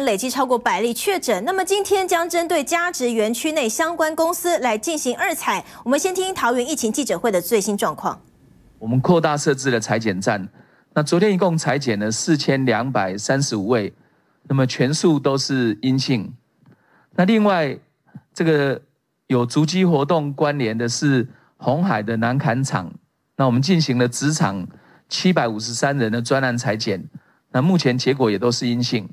累计超过百例确诊，那么今天将针对加职园区内相关公司来进行二采。我们先听桃园疫情记者会的最新状况。我们扩大设置了裁剪站，那昨天一共裁剪了四千两百三十五位，那么全数都是阴性。那另外这个有足迹活动关联的是红海的南坎厂，那我们进行了职场七百五十三人的专案裁剪，那目前结果也都是阴性。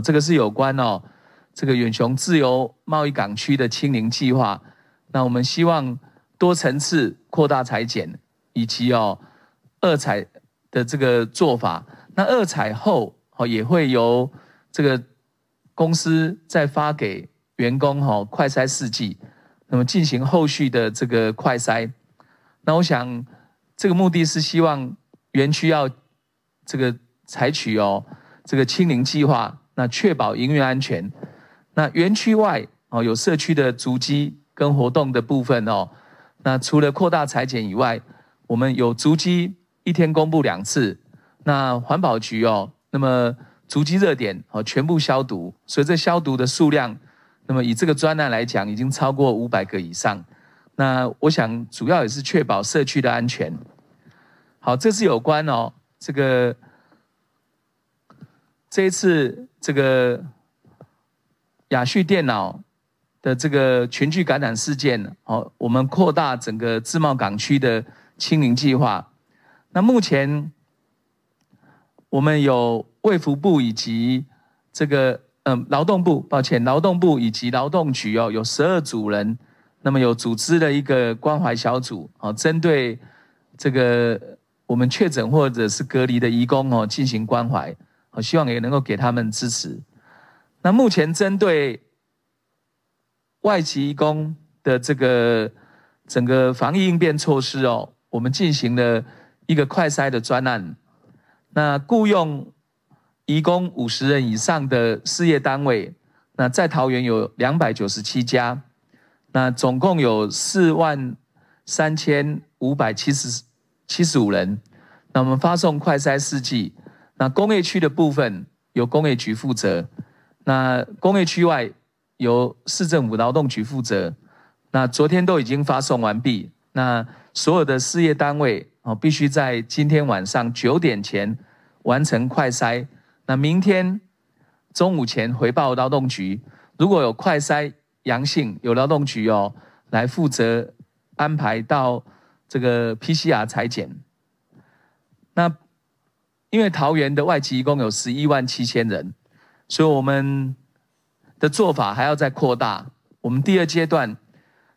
这个是有关哦，这个远雄自由贸易港区的清零计划。那我们希望多层次扩大裁减，以及哦二采的这个做法。那二采后哦也会由这个公司再发给员工哦快筛试剂，那么进行后续的这个快筛。那我想这个目的是希望园区要这个采取哦这个清零计划。那确保营运安全，那园区外哦有社区的足迹跟活动的部分哦，那除了扩大裁剪以外，我们有足迹一天公布两次，那环保局哦，那么足迹热点哦全部消毒，所以这消毒的数量，那么以这个专栏来讲，已经超过五百个以上。那我想主要也是确保社区的安全。好，这是有关哦这个。这一次，这个雅旭电脑的这个群聚感染事件，好，我们扩大整个自贸港区的清零计划。那目前我们有卫福部以及这个嗯劳动部，抱歉，劳动部以及劳动局哦，有十二组人，那么有组织的一个关怀小组，哦，针对这个我们确诊或者是隔离的移工哦，进行关怀。我希望也能够给他们支持。那目前针对外籍工的这个整个防疫应变措施哦，我们进行了一个快筛的专案。那雇用移工五十人以上的事业单位，那在桃园有两百九十七家，那总共有四万三千五百七十七十五人。那我们发送快筛试剂。那工业区的部分由工业局负责，那工业区外由市政府劳动局负责。那昨天都已经发送完毕，那所有的事业单位哦，必须在今天晚上九点前完成快筛。那明天中午前回报劳动局，如果有快筛阳性，有劳动局哦来负责安排到这个 PCR 裁剪。那。因为桃园的外籍一共有十一万七千人，所以我们的做法还要再扩大。我们第二阶段，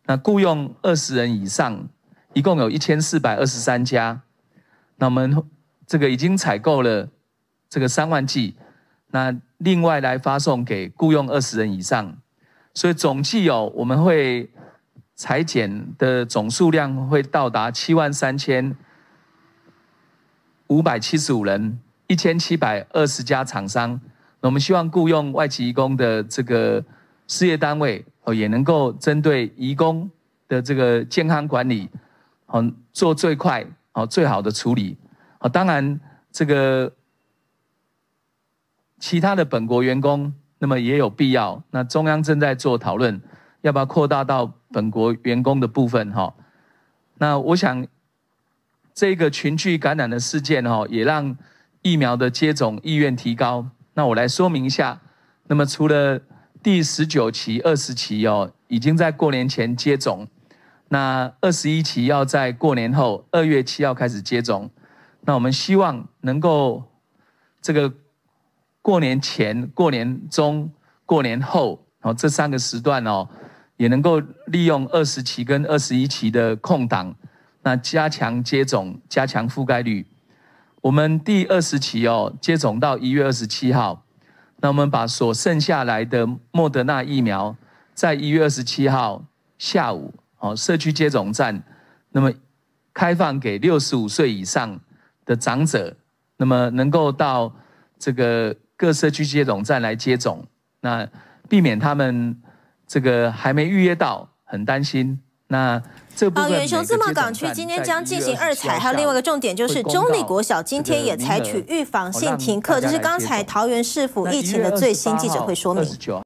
那雇用二十人以上，一共有一千四百二十三家。那我们这个已经采购了这个三万剂，那另外来发送给雇用二十人以上，所以总计有我们会裁剪的总数量会到达七万三千。五百七十五人，一千七百二十家厂商，我们希望雇佣外籍移工的这个事业单位哦，也能够针对移工的这个健康管理，哦做最快哦最好的处理哦。当然，这个其他的本国员工，那么也有必要。那中央正在做讨论，要不要扩大到本国员工的部分哈？那我想。这个群聚感染的事件哦，也让疫苗的接种意愿提高。那我来说明一下，那么除了第十九期、二十期哦，已经在过年前接种，那二十一期要在过年后二月七号开始接种。那我们希望能够这个过年前、过年中、过年后，然后这三个时段哦，也能够利用二十期跟二十一期的空档。那加强接种，加强覆盖率。我们第二十期哦，接种到一月二十七号。那我们把所剩下来的莫德纳疫苗，在一月二十七号下午哦，社区接种站，那么开放给六十五岁以上的长者，那么能够到这个各社区接种站来接种，那避免他们这个还没预约到，很担心。那这部分，哦，远雄自贸港区今天将进行二采，还有另外一个重点就是中立国小今天也采取预防性停课，这是刚才桃园市府疫情的最新记者会说明。